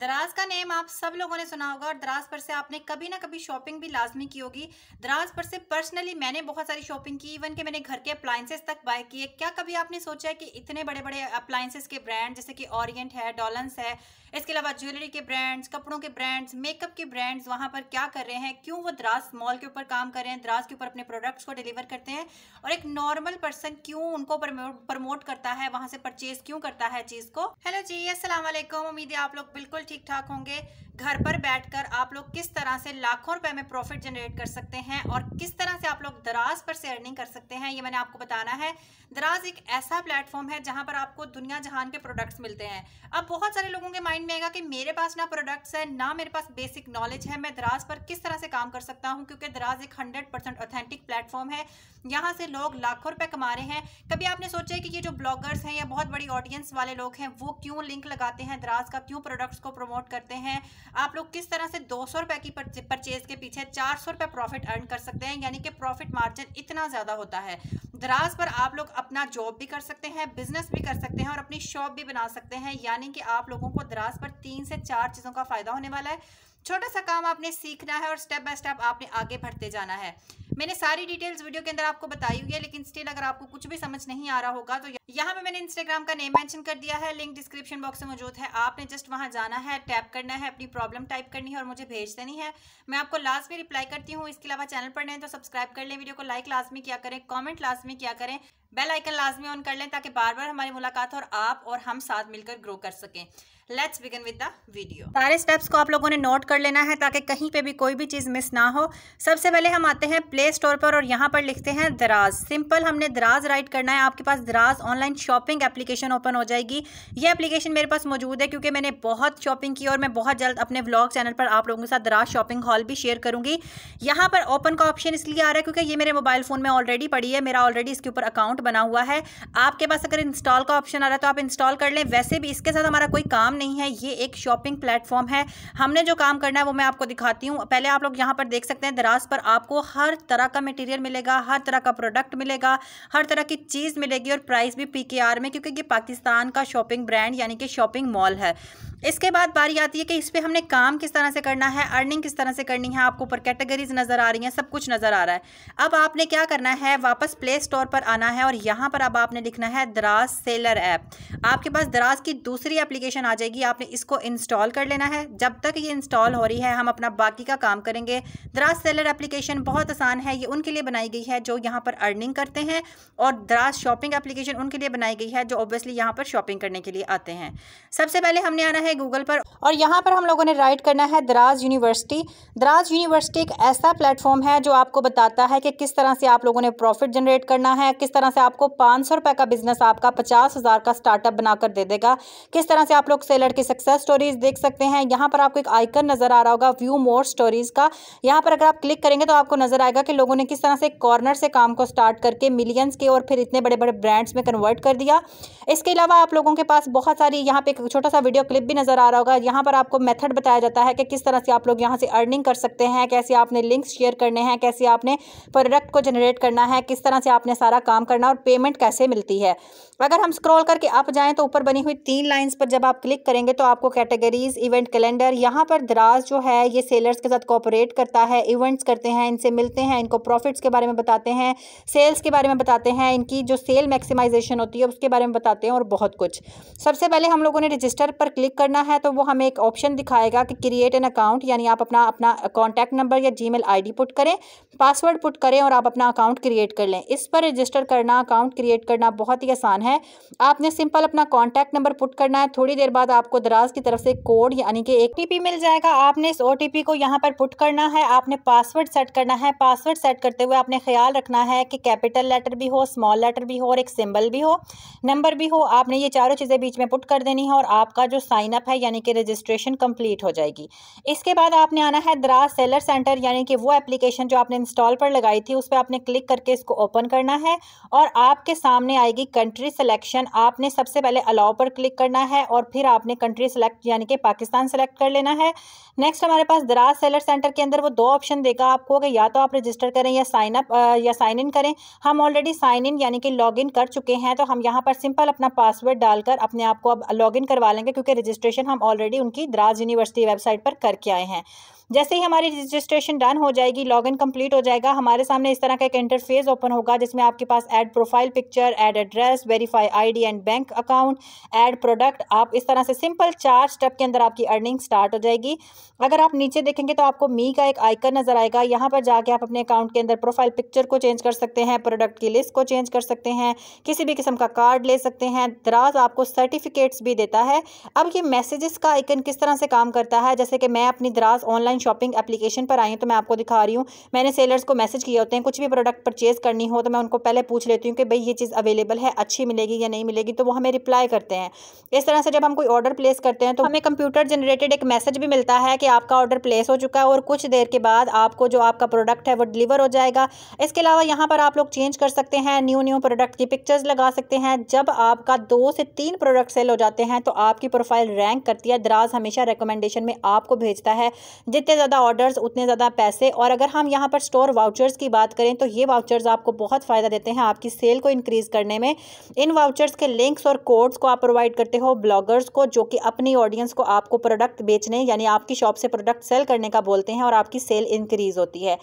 दराज का नेम आप सब लोगों ने सुना होगा और दराज पर से आपने कभी ना कभी शॉपिंग भी लाजमी की होगी दराज पर से पर्सनली मैंने बहुत सारी शॉपिंग की इवन कि मैंने घर के अप्लाइंसेस तक बाय किए क्या कभी आपने सोचा है कि इतने बड़े बड़े अप्लायसेज के ब्रांड जैसे कि ओरिएंट है डॉलन्स है इसके अलावा ज्वेलरी के ब्रांड्स कपड़ों के ब्रांड्स मेकअप के ब्रांड्स वहाँ पर क्या कर रहे हैं क्यों वो द्रास मॉल के ऊपर काम कर रहे हैं द्रास के ऊपर अपने प्रोडक्ट्स को डिलीवर करते हैं और एक नॉर्मल पर्सन क्यों उनको प्रमोट करता है वहाँ से परचेज क्यों करता है चीज़ को हेलो जी असलम उम्मीद है आप लोग बिल्कुल ठीक ठाक होंगे घर पर बैठकर आप लोग किस तरह से लाखों रुपए में प्रॉफिट जनरेट कर सकते हैं और किस तरह से आप लोग दराज पर से अर्निंग कर सकते हैं ये मैंने आपको बताना है दराज एक ऐसा प्लेटफॉर्म है जहां पर आपको दुनिया जहान के प्रोडक्ट्स मिलते हैं अब बहुत सारे लोगों के माइंड में आएगा कि मेरे पास ना प्रोडक्ट्स है ना मेरे पास बेसिक नॉलेज है मैं दराज पर किस तरह से काम कर सकता हूँ क्योंकि दराज एक हंड्रेड परसेंट ऑथेंटिक प्लेटफॉर्म है यहाँ से लोग लाखों रुपए कमा रहे हैं कभी आपने सोचा कि ये जो ब्लॉगर्स हैं या बहुत बड़ी ऑडियंस वाले लोग हैं वो क्यों लिंक लगाते हैं दराज का क्यों प्रोडक्ट्स को प्रमोट करते हैं आप लोग किस तरह से दो सौ रुपए की परचेज के पीछे चार सौ रुपए प्रॉफिट अर्न कर सकते हैं यानी कि प्रॉफिट मार्जिन इतना ज़्यादा होता है दराज पर आप लोग अपना जॉब भी कर सकते हैं बिजनेस भी कर सकते हैं और अपनी शॉप भी बना सकते हैं यानी कि आप लोगों को दराज पर तीन से चार चीज़ों का फ़ायदा होने वाला है छोटा सा काम आपने सीखना है और स्टेप बाय स्टेप आपने आगे बढ़ते जाना है मैंने सारी डिटेल्स वीडियो के अंदर आपको बताई हुई है लेकिन स्टिल अगर आपको कुछ भी समझ नहीं आ रहा होगा तो यहाँ पे मैंने इंस्टाग्राम का नेम मेंशन कर दिया है लिंक डिस्क्रिप्शन बॉक्स में मौजूद है आपने जस्ट वहाँ जाना है टैप करना है अपनी प्रॉब्लम टाइप करनी है और मुझे भेज देनी है मैं आपको लास्ट में रिप्लाई करती हूँ इसके अलावा चैनल पर नहीं तो सब्सक्राइब कर लें वीडियो को लाइक लास्ट में क्या करें कॉमेंट लास्ट में क्या करें बेल आइकन लाजमी ऑन कर लें ताकि बार बार हमारी मुलाकात और आप और हम साथ मिलकर ग्रो कर सकें let's begin with the video सारे स्टेप्स को आप लोगों ने नोट कर लेना है ताकि कहीं पे भी कोई भी चीज़ मिस ना हो सबसे पहले हम आते हैं प्ले स्टोर पर और यहाँ पर लिखते हैं दराज सिंपल हमने दराज राइट करना है आपके पास दराज ऑनलाइन शॉपिंग एप्लीकेशन ओपन हो जाएगी ये एप्लीकेशन मेरे पास मौजूद है क्योंकि मैंने बहुत शॉपिंग की और मैं बहुत जल्द अपने ब्लॉग चैनल पर आप लोगों के साथ दराज शॉपिंग हॉल भी शेयर करूँगी यहाँ पर ओपन का ऑप्शन इसलिए आ रहा है क्योंकि ये मेरे मोबाइल फ़ोन में ऑलरेडी पड़ी है मेरा ऑलरेडी इसके ऊपर अकाउंट अकाउंट बना हुआ है आपके पास अगर इंस्टॉल का ऑप्शन आ रहा है तो आप इंस्टॉल कर लें वैसे भी इसके साथ हमारा कोई काम नहीं है ये एक शॉपिंग प्लेटफॉर्म है हमने जो काम करना है वो मैं आपको दिखाती हूँ पहले आप लोग यहाँ पर देख सकते हैं दराज पर आपको हर तरह का मटेरियल मिलेगा हर तरह का प्रोडक्ट मिलेगा हर तरह की चीज़ मिलेगी और प्राइस भी पी में क्योंकि ये पाकिस्तान का शॉपिंग ब्रांड यानी कि शॉपिंग मॉल है इसके बाद बारी आती है कि इस पर हमने काम किस तरह से करना है अर्निंग किस तरह से करनी है आपको ऊपर कैटेगरीज नज़र आ रही हैं सब कुछ नज़र आ रहा है अब आपने क्या करना है वापस प्ले स्टोर पर आना है और यहाँ पर अब आपने लिखना है दराज सेलर ऐप आपके पास दराज की दूसरी एप्लीकेशन आ जाएगी आपने इसको इंस्टॉल कर लेना है जब तक ये इंस्टॉल हो रही है हम अपना बाकी का काम करेंगे दराज सेलर एप्लीकेशन बहुत आसान है ये उनके लिए बनाई गई है जो यहाँ पर अर्निंग करते हैं और दराज शॉपिंग एप्लीकेशन उनके लिए बनाई गई है जो ऑब्वियसली यहाँ पर शॉपिंग करने के लिए आते हैं सबसे पहले हमने आना है है गूगल पर और यहाँ पर हम लोगों ने राइट करना है दराज यूनिवर्सिटी दराज यूनिवर्सिटी एक ऐसा प्लेटफॉर्म है जो आपको बताता है कि किस तरह से आप लोगों ने प्रॉफिट जनरेट करना है किस तरह से आपको पाँच सौ का बिजनेस आपका पचास हज़ार का स्टार्टअप बनाकर दे देगा किस तरह से आप लोग सेलर की सक्सेस स्टोरीज देख सकते हैं यहाँ पर आपको एक आइकन नज़र आ रहा होगा व्यू मोर स्टोरीज़ का यहाँ पर अगर आप क्लिक करेंगे तो आपको नज़र आएगा कि लोगों ने किस तरह से कॉर्नर से काम को स्टार्ट करके मिलियंस के और फिर इतने बड़े बड़े ब्रांड्स में कन्वर्ट कर दिया इसके अलावा आप लोगों के पास बहुत सारी यहाँ पे एक छोटा सा वीडियो क्लिप भी भी नज़र आ रहा होगा यहाँ पर आपको मेथड बताया जाता है कि किस तरह से आप लोग यहाँ से अर्निंग कर सकते हैं कैसे आपने लिंक्स शेयर करने हैं कैसे आपने प्रोडक्ट को जनरेट करना है किस तरह से आपने सारा काम करना और पेमेंट कैसे मिलती है अगर हम स्क्रॉल करके आप जाएँ तो ऊपर बनी हुई तीन लाइन्स पर जब आप क्लिक करेंगे तो आपको कैटेगरीज इवेंट कैलेंडर यहाँ पर दराज जो है ये सेलर्स के साथ कॉपरेट करता है इवेंट्स करते हैं इनसे मिलते हैं इनको प्रॉफिट्स के बारे में बताते हैं सेल्स के बारे में बताते हैं इनकी जो सेल मैक्सिमाइजेशन होती है उसके बारे में बताते हैं और बहुत कुछ सबसे पहले हम लोगों ने रजिस्टर पर क्लिक कर करना है तो वो हमें एक ऑप्शन दिखाएगा कि क्रिएट एन अकाउंट यानी आप अपना अपना कॉन्टैक्ट नंबर या जी मेल पुट करें पासवर्ड पुट करें और आप अपना अकाउंट क्रिएट कर लें इस पर रजिस्टर करना अकाउंट क्रिएट करना बहुत ही आसान है आपने सिंपल अपना कॉन्टैक्ट नंबर पुट करना है थोड़ी देर बाद आपको दराज की तरफ से कोड यानी कि एक टी मिल जाएगा आपने इस ओ को यहाँ पर पुट करना है आपने पासवर्ड सेट करना है पासवर्ड सेट करते हुए आपने ख्याल रखना है कि कैपिटल लेटर भी हो स्मॉल लेटर भी हो और एक सिंबल भी हो नंबर भी हो आपने ये चारों चीज़ें बीच में पुट कर देनी है और आपका जो साइन साइनअप है यानी कि रजिस्ट्रेशन कंप्लीट हो जाएगी इसके बाद आपने आना है दराज सेलर सेंटर यानी कि वो एप्लीकेशन जो आपने इंस्टॉल पर लगाई थी उस पर आपने क्लिक करके इसको ओपन करना है और आपके सामने आएगी कंट्री सेलेक्शन आपने सबसे पहले अलाउ पर क्लिक करना है और फिर आपने कंट्री सेलेक्ट यानी कि पाकिस्तान सेलेक्ट कर लेना है नेक्स्ट हमारे पास दराज सेलर सेंटर के अंदर वो दो ऑप्शन देगा आपको कि या तो आप रजिस्टर करें या साइनअप या साइन इन करें हम ऑलरेडी साइन इन यानी कि लॉग इन कर चुके हैं तो हम यहाँ पर सिंपल अपना पासवर्ड डालकर अपने आप को अब लॉग इन करवा लेंगे क्योंकि रजिस्टर रजिस्ट्रेशन हम ऑलरेडी उनकी द्रास यूनिवर्सिटी वेबसाइट पर करके आए हैं जैसे ही हमारी रजिस्ट्रेशन डन हो जाएगी लॉग इन कंप्लीट हो जाएगा हमारे सामने इस तरह का एक इंटरफेस ओपन होगा जिसमें आपके पास add profile picture add address verify D and bank account add product आप इस तरह से सिंपल चार स्टेप के अंदर आपकी अर्निंग स्टार्ट हो जाएगी अगर आप नीचे देखेंगे तो आपको मी का एक आइकन नजर आएगा यहाँ पर जाके आप अपने अकाउंट के अंदर प्रोफाइल पिक्चर को चेंज कर सकते हैं प्रोडक्ट की लिस्ट को चेंज कर सकते हैं किसी भी किस्म का कार्ड ले सकते हैं दराज आपको सर्टिफिकेट्स भी देता है अब ये मैसेजेस का आइकन किस तरह से काम करता है जैसे कि मैं अपनी दराज ऑनलाइन ऑनलाइन शॉपिंग एप्लीकेशन पर आई हूँ तो मैं आपको दिखा रही हूँ मैंने सेलर्स को मैसेज किया होते हैं कुछ भी प्रोडक्ट परचेज़ करनी हो तो मैं उनको पहले पूछ लेती हूँ कि भाई ये चीज़ अवेलेबल है अच्छी मिलेगी या नहीं मिलेगी तो वो हमें रिप्लाई करते हैं इस तरह से जब हम कोई ऑर्डर प्लेस करते हैं तो हमें कंप्यूटर जनरेटेड एक मैसेज भी मिलता है कि आपका ऑर्डर प्लेस हो चुका है और कुछ देर के बाद आपको जो आपका प्रोडक्ट है वो डिलीवर हो जाएगा इसके अलावा यहाँ पर आप लोग चेंज कर सकते हैं न्यू न्यू प्रोडक्ट की पिक्चर्स लगा सकते हैं जब आपका दो से तीन प्रोडक्ट सेल हो जाते हैं तो आपकी प्रोफाइल रैंक करती है दराज हमेशा रिकमेंडेशन में आपको भेजता है जितने जितने ज़्यादा ऑर्डर्स उतने ज़्यादा पैसे और अगर हम यहाँ पर स्टोर वाउचर्स की बात करें तो ये वाउचर्स आपको बहुत फ़ायदा देते हैं आपकी सेल को इंक्रीज़ करने में इन वाउचर्स के लिंक्स और कोड्स को आप प्रोवाइड करते हो ब्लॉगर्स को जो कि अपनी ऑडियंस को आपको प्रोडक्ट बेचने यानी आपकी शॉप से प्रोडक्ट सेल करने का बोलते हैं और आपकी सेल इंक्रीज़ होती है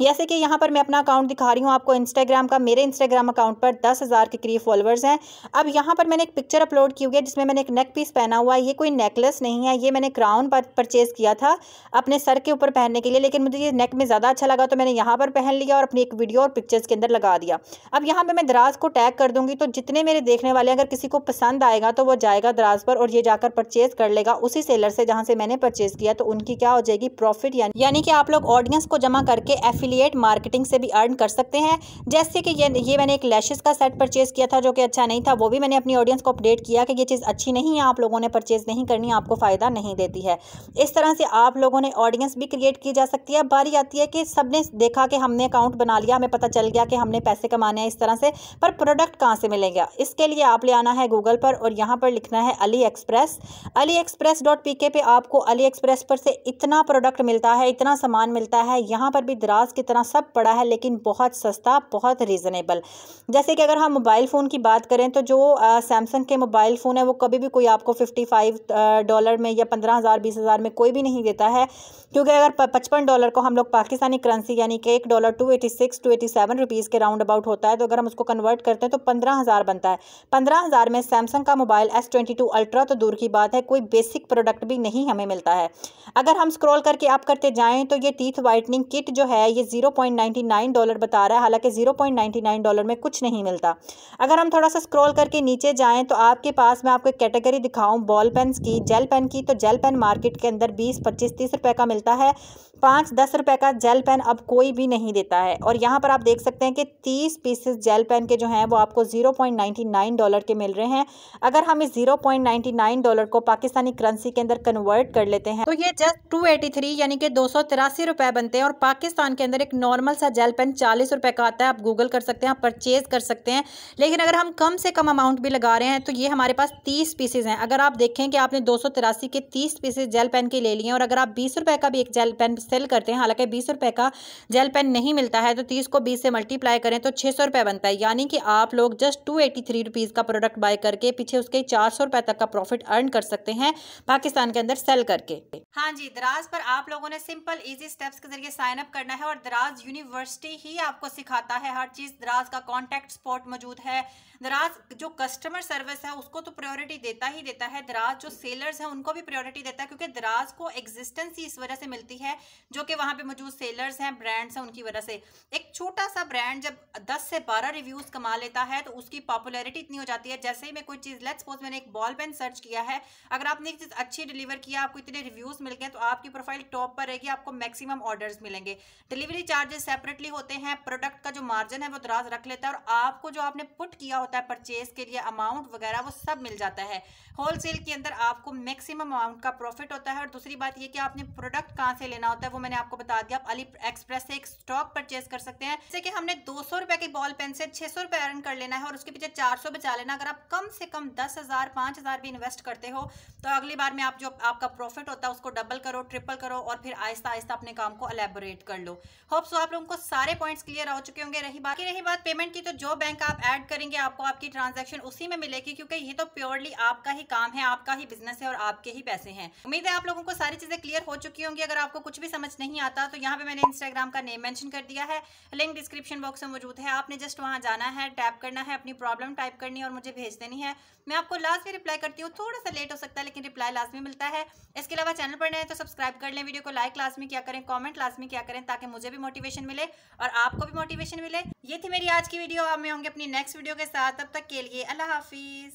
जैसे कि यहाँ पर मैं अपना अकाउंट दिखा रही हूँ आपको इंस्टाग्राम का मेरे इंस्टाग्राम अकाउंट पर दस हज़ार के करीब फॉलोअर्स हैं अब यहाँ पर मैंने एक पिक्चर अपलोड की हुई है जिसमें मैंने एक नेक पीस पहना हुआ है ये कोई नेकलेस नहीं है ये मैंने क्राउन पर परचेज़ किया था अपने सर के ऊपर पहनने के लिए लेकिन मुझे ये नेक में ज़्यादा अच्छा लगा तो मैंने यहाँ पर पहन लिया और अपनी एक वीडियो और पिक्चर्स के अंदर लगा दिया अब यहाँ पर मैं दराज को टैग कर दूँगी तो जितने मेरे देखने वाले अगर किसी को पसंद आएगा तो वो जाएगा दराज पर और ये जाकर परचेज़ कर लेगा उसी सेलर से जहाँ से मैंने परचेज़ किया तो उनकी क्या हो जाएगी प्रॉफिट यानी कि आप लोग ऑडियंस को जमा करके एफ एफिलिएट मार्केटिंग से भी अर्न कर सकते हैं जैसे कि ये ये मैंने एक लैशेज़ का सेट परचेज़ किया था जो कि अच्छा नहीं था वो भी मैंने अपनी ऑडियंस को अपडेट किया कि ये चीज़ अच्छी नहीं है आप लोगों ने परचेज़ नहीं करनी आपको फ़ायदा नहीं देती है इस तरह से आप लोगों ने ऑडियंस भी क्रिएट की जा सकती है बारी आती है कि सब देखा कि हमने अकाउंट बना लिया हमें पता चल गया कि हमने पैसे कमाने हैं इस तरह से पर प्रोडक्ट कहाँ से मिलेंगे इसके लिए आप ले आना है गूगल पर और यहाँ पर लिखना है AliExpress AliExpress dot P K पे आपको अली एक्सप्रेस पर से इतना प्रोडक्ट मिलता है इतना सामान मिलता है यहाँ पर भी दराज की तरह सब पड़ा है लेकिन बहुत सस्ता बहुत रीज़नेबल जैसे कि अगर हम मोबाइल फ़ोन की बात करें तो जो सैमसंग के मोबाइल फ़ोन है वो कभी भी कोई आपको फिफ्टी फाइव डॉलर में या पंद्रह हज़ार बीस हज़ार में कोई भी नहीं देता है क्योंकि अगर पचपन डॉलर को हम लोग पाकिस्तानी करेंसी यानी कि एक dollar two eighty six two eighty seven rupees के राउंड अबाउट होता है तो अगर हम उसको कन्वर्ट करते हैं तो पंद्रह हज़ार बनता है पंद्रह हज़ार में सैमसंग का mobile S twenty two ultra तो दूर की बात है कोई बेसिक प्रोडक्ट भी नहीं हमें मिलता है अगर हम स्क्रॉल करके आप करते जाएँ तो ये टीथ वाइटनिंग किट जो है ये zero point ninety nine dollar बता रहा है हालांकि zero point ninety nine dollar में कुछ नहीं मिलता अगर हम थोड़ा सा स्क्रॉल करके नीचे जाएं तो आपके पास मैं आपको एक कैटेगरी दिखाऊं बॉल पेन की जेल पेन की तो जेल पेन मार्केट के अंदर बीस पच्चीस तीस रुपये का मिलता है पाँच दस रुपए का जेल पेन अब कोई भी नहीं देता है और यहाँ पर आप देख सकते हैं कि तीस पीसेस जेल पेन के जो हैं वो आपको zero point ninety nine dollar के मिल रहे हैं अगर हम इस zero point ninety nine dollar को पाकिस्तानी करेंसी के अंदर कन्वर्ट कर लेते हैं तो ये जस्ट टू एटी थ्री यानी कि दो सौ तिरासी रुपए बनते हैं और पाकिस्तान के अंदर एक नॉर्मल सा जेल पेन चालीस रुपए का आता है आप गूगल कर सकते हैं आप परचेज़ कर सकते हैं लेकिन अगर हम कम से कम अमाउंट भी लगा रहे हैं तो ये हमारे पास तीस पीसेज हैं अगर आप देखें कि आपने दो के तीस पीसेज जेल पेन के ले लिए और अगर आप बीस रुपये का भी एक जेल पेन सेल करते हैं हालांकि बीस रुपए का जेल पेन नहीं मिलता है तो तीस को बीस से मल्टीप्लाई करें तो छह सौ रुपए बनता है यानी कि आप लोग just two eighty three rupees का प्रोडक्ट बाय करके पीछे उसके चार सौ रुपए तक का प्रॉफिट अर्न कर सकते हैं पाकिस्तान के अंदर सेल करके हाँ जी दराज पर आप लोगों ने सिंपल इजी स्टेप्स के जरिए साइन अप करना है और दराज यूनिवर्सिटी ही आपको सिखाता है हर चीज़ दराज का कॉन्टेक्ट स्पॉट मौजूद है दराज जो कस्टमर सर्विस है उसको तो प्रायोरिटी देता ही देता है दराज जो सेलर्स हैं उनको भी प्रायोरिटी देता है क्योंकि दराज को एग्जिस्टेंस ही इस वजह से मिलती है जो कि वहाँ पे मौजूद सेलर्स हैं ब्रांड्स हैं उनकी वजह से एक छोटा सा ब्रांड जब 10 से 12 रिव्यूज़ कमा लेता है तो उसकी पॉपुलैरिटी इतनी हो जाती है जैसे ही मैं कोई चीज़ लेट्स सपोज मैंने एक बॉल पेन सर्च किया है अगर आपने एक चीज़ अच्छी डिलीवर किया आपको इतने रिव्यूज़ मिल गए तो आपकी प्रोफाइल टॉप पर रहेगी आपको मैक्सिमम ऑर्डर्स मिलेंगे डिलीवरी चार्जेस सेपरेटली होते हैं प्रोडक्ट का जो मार्जिन है वो दराज रख लेता है और आपको जो आपने पुट किया होता है परचेज के लिए अमाउंट वगैरह वो सब मिल जाता है होलसेल के अंदर आपको मैक्सिमम अमाउंट का प्रॉफिट होता है और दूसरी बात यह कि आपने प्रोडक्ट कहाँ से लेना होता है है वो मैंने आपको बता दिया आप अली एक्सप्रेस से एक स्टॉक परचेज कर सकते हैं जैसे कि हमने दो सौ रुपए की बॉल पेन से छह सौ रुपए अर्न कर लेना है और उसके पीछे चार सौ बचा लेना अगर आप कम से कम दस हजार पांच हजार भी इन्वेस्ट करते हो तो अगली बार में आप जो आपका प्रॉफिट होता है उसको डबल करो ट्रिपल करो और फिर आहिस्ता आहिस्ता अपने काम को अलेबोरेट कर लो होप सो आप लोगों को सारे पॉइंट्स क्लियर हो चुके होंगे रही बात की रही बात पेमेंट की तो जो बैंक आप ऐड करेंगे आपको आपकी ट्रांजेक्शन उसी में मिलेगी क्योंकि ये तो प्योरली आपका ही काम है आपका ही बिजनेस है और आपके ही पैसे हैं उम्मीद है आप लोगों को सारी चीजें क्लियर हो चुकी होंगी अगर आपको कुछ भी समझ नहीं आता तो यहाँ पे मैंने इंस्टाग्राम का नेम मेंशन कर दिया है लिंक डिस्क्रिप्शन बॉक्स में मौजूद है आपने जस्ट वहाँ जाना है टैप करना है अपनी प्रॉब्लम टाइप करनी है और मुझे भेज देनी है मैं आपको लास्ट में रिप्लाई करती हूँ थोड़ा सा लेट हो सकता है लेकिन रिप्लाई लास्ट में मिलता है इसके अलावा चैनल पर नए तो सब्सक्राइब कर लें वीडियो को लाइक में क्या करें कॉमेंट में क्या करें ताकि मुझे भी मोटिवेशन मिले और आपको भी मोटिवेशन मिले ये थी मेरी आज की वीडियो अब मैं होंगे अपनी नेक्स्ट वीडियो के साथ तब तक के लिए अल्लाह हाफिज़